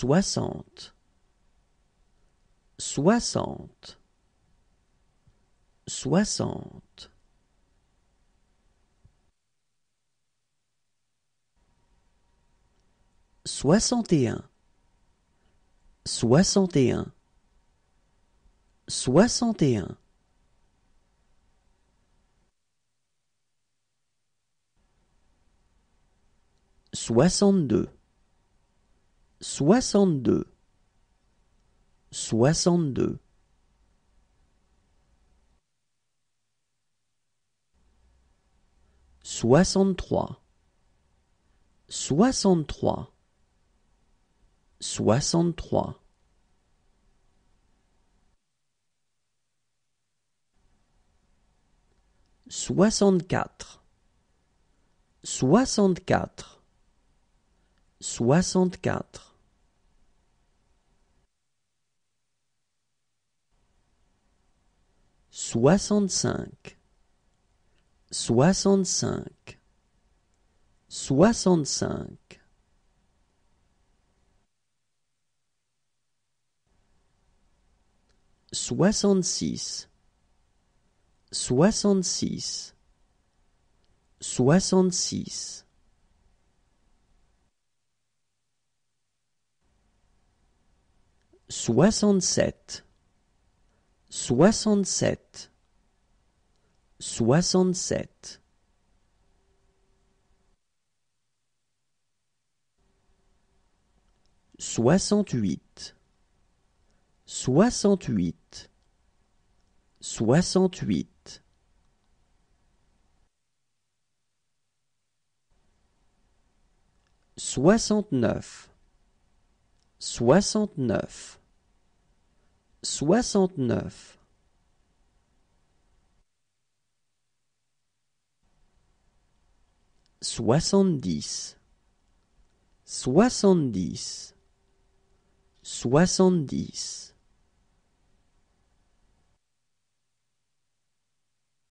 soixante, soixante, soixante. Soixante et un, soixante et un, soixante et un. Soixante-deux 62 62 63 63 63 64 64 64 soixante-cinq, soixante-cinq, soixante-cinq. Soixante-six, soixante-six, soixante-six. Soixante-sept soixante-sept, soixante-sept. Soixante-huit, soixante-huit, soixante-huit. Soixante-neuf, soixante-neuf soixante-neuf soixante-dix soixante-dix soixante-dix